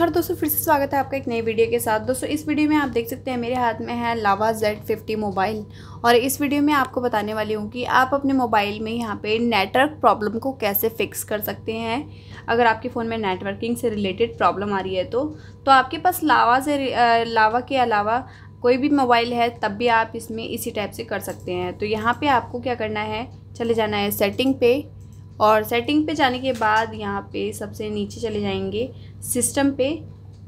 हर दोस्तों फिर से स्वागत है आपका एक नई वीडियो के साथ दोस्तों इस वीडियो में आप देख सकते हैं मेरे हाथ में है लावा जेड फिफ्टी मोबाइल और इस वीडियो में आपको बताने वाली हूँ कि आप अपने मोबाइल में यहाँ पे नेटवर्क प्रॉब्लम को कैसे फिक्स कर सकते हैं अगर आपके फ़ोन में नेटवर्किंग से रिलेटेड प्रॉब्लम आ रही है तो तो आपके पास लावा से लावा के अलावा कोई भी मोबाइल है तब भी आप इसमें इसी टाइप से कर सकते हैं तो यहाँ पर आपको क्या करना है चले जाना है सेटिंग पे और सेटिंग पे जाने के बाद यहाँ पे सबसे नीचे चले जाएंगे सिस्टम पे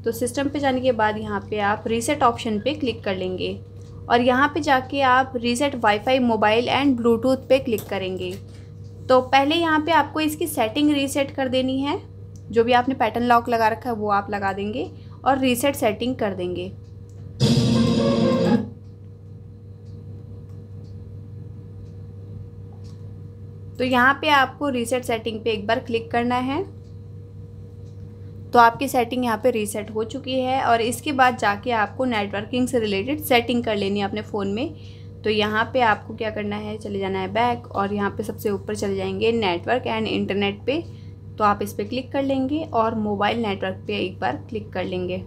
तो सिस्टम पे जाने के बाद यहाँ पे आप रीसेट ऑप्शन पे क्लिक कर लेंगे और यहाँ पे जाके आप reset wifi mobile and bluetooth पे क्लिक करेंगे तो पहले यहाँ पे आपको इसकी सेटिंग रीसेट कर देनी है जो भी आपने पैटर्न लॉक लगा रखा है वो आप लगा देंगे और रीसेट सेटिंग कर देंगे तो यहाँ पे आपको रीसेट सेटिंग पे एक बार क्लिक करना है तो आपकी सेटिंग यहाँ पे रीसेट हो चुकी है और इसके बाद जाके आपको नेटवर्किंग से रिलेटेड सेटिंग कर लेनी है अपने फ़ोन में तो यहाँ पे आपको क्या करना है चले जाना है बैक और यहाँ पे सबसे ऊपर चले जाएंगे नेटवर्क एंड इंटरनेट पे तो आप इस पर क्लिक कर लेंगे और मोबाइल नेटवर्क पे एक बार क्लिक कर लेंगे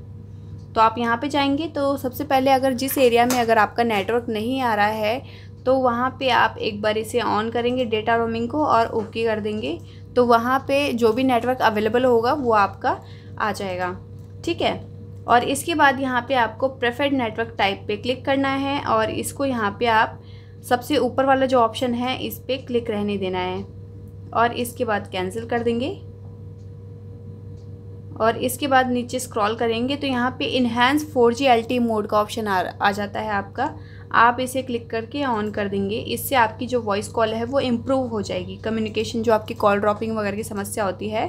तो आप यहाँ पे जाएंगे तो सबसे पहले अगर जिस एरिया में अगर आपका नेटवर्क नहीं आ रहा है तो वहाँ पे आप एक बार इसे ऑन करेंगे डेटा रोमिंग को और ओके कर देंगे तो वहाँ पे जो भी नेटवर्क अवेलेबल होगा वो आपका आ जाएगा ठीक है और इसके बाद यहाँ पे आपको प्रेफर्ड नेटवर्क टाइप पे क्लिक करना है और इसको यहाँ पे आप सबसे ऊपर वाला जो ऑप्शन है इस पर क्लिक रहने देना है और इसके बाद कैंसिल कर देंगे और इसके बाद नीचे स्क्रॉल करेंगे तो यहाँ पे इन्हेंस 4G LTE मोड का ऑप्शन आ आ जाता है आपका आप इसे क्लिक करके ऑन कर देंगे इससे आपकी जो वॉइस कॉल है वो इम्प्रूव हो जाएगी कम्युनिकेशन जो आपकी कॉल ड्रॉपिंग वगैरह की समस्या होती है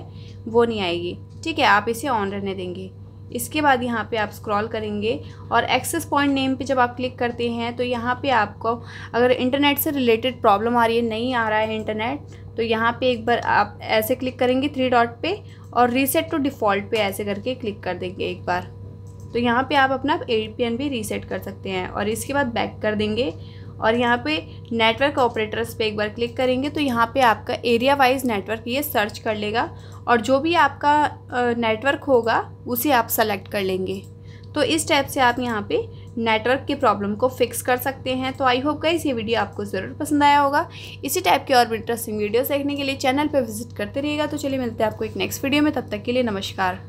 वो नहीं आएगी ठीक है आप इसे ऑन रहने देंगे इसके बाद यहाँ पे आप स्क्रॉल करेंगे और एक्सेस पॉइंट नेम पे जब आप क्लिक करते हैं तो यहाँ पे आपको अगर इंटरनेट से रिलेटेड प्रॉब्लम आ रही है नहीं आ रहा है इंटरनेट तो यहाँ पे एक बार आप ऐसे क्लिक करेंगे थ्री डॉट पे और रीसेट टू डिफ़ॉल्ट पे ऐसे करके क्लिक कर देंगे एक बार तो यहाँ पे आप अपना ए भी रीसेट कर सकते हैं और इसके बाद बैक कर देंगे और यहाँ पे नेटवर्क ऑपरेटर्स पे एक बार क्लिक करेंगे तो यहाँ पे आपका एरिया वाइज नेटवर्क ये सर्च कर लेगा और जो भी आपका नेटवर्क होगा उसे आप सेलेक्ट कर लेंगे तो इस टाइप से आप यहाँ पे नेटवर्क की प्रॉब्लम को फिक्स कर सकते हैं तो आई होप गाइस ये वीडियो आपको ज़रूर पसंद आया होगा इसी टाइप के और भी इंटरेस्टिंग वीडियोस देखने के लिए चैनल पर विजिट करते रहिएगा तो चलिए मिलते हैं आपको एक नेक्स्ट वीडियो में तब तक के लिए नमस्कार